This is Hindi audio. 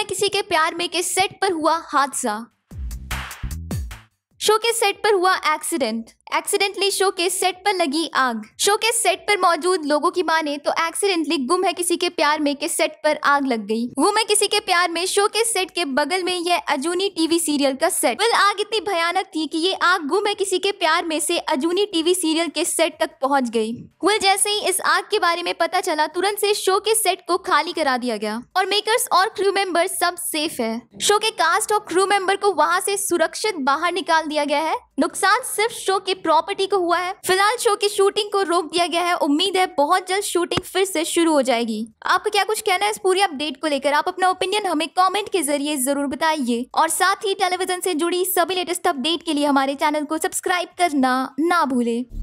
मैं किसी के प्यार में के सेट पर हुआ हादसा शो के सेट पर हुआ एक्सीडेंट एक्सीडेंटली शो के सेट पर लगी आग शो के सेट पर मौजूद लोगों की माने तो एक्सीडेंटली गुम है किसी के प्यार में के सेट पर आग लग गई गुम है किसी के प्यार में शो के सेट के बगल में यह अजूनी टीवी सीरियल का सेट वह आग इतनी भयानक थी कि ये आग गुम है किसी के प्यार में से अजूनी टीवी सीरियल के सेट तक पहुंच गई वह जैसे ही इस आग के बारे में पता चला तुरंत से शो के सेट को खाली करा दिया गया और मेकर्स और क्रू मेंबर सब सेफ है शो के कास्ट और क्रू मेंबर को वहाँ से सुरक्षित बाहर निकाल दिया गया है नुकसान सिर्फ शो के प्रॉपर्टी को हुआ है फिलहाल शो की शूटिंग को रोक दिया गया है उम्मीद है बहुत जल्द शूटिंग फिर से शुरू हो जाएगी आपका क्या कुछ कहना है इस पूरी अपडेट को लेकर आप अपना ओपिनियन हमें कॉमेंट के जरिए जरूर बताइए और साथ ही टेलीविजन से जुड़ी सभी लेटेस्ट अपडेट के लिए हमारे चैनल को सब्सक्राइब करना ना भूले